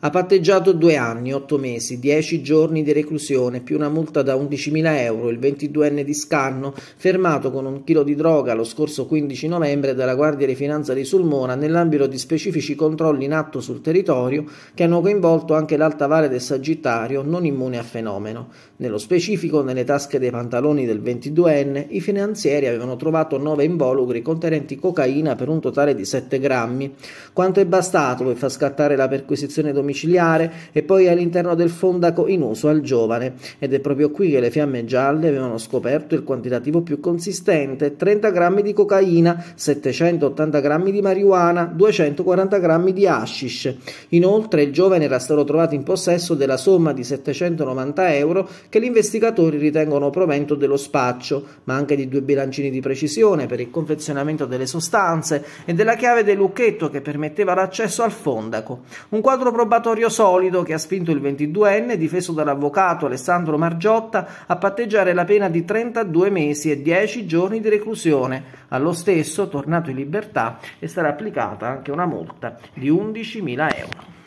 Ha patteggiato due anni, otto mesi, dieci giorni di reclusione, più una multa da 11.000 euro, il 22enne di Scanno, fermato con un chilo di droga lo scorso 15 novembre dalla Guardia di Finanza di Sulmona nell'ambito di specifici controlli in atto sul territorio che hanno coinvolto anche l'alta valle del Sagittario, non immune a fenomeno. Nello specifico, nelle tasche dei pantaloni del 22enne, i finanzieri avevano trovato nove involucri contenenti cocaina per un totale di 7 grammi. Quanto è bastato per far scattare la perquisizione domiciliare domiciliare e poi all'interno del fondaco in uso al giovane. Ed è proprio qui che le fiamme gialle avevano scoperto il quantitativo più consistente, 30 grammi di cocaina, 780 grammi di marijuana, 240 grammi di hashish. Inoltre il giovane era stato trovato in possesso della somma di 790 euro che gli investigatori ritengono provento dello spaccio, ma anche di due bilancini di precisione per il confezionamento delle sostanze e della chiave del lucchetto che permetteva l'accesso al fondaco. Un quadro probabile Salvatorio Solido che ha spinto il 22enne, difeso dall'avvocato Alessandro Margiotta, a patteggiare la pena di 32 mesi e 10 giorni di reclusione. Allo stesso, tornato in libertà, è stata applicata anche una multa di 11.000 euro.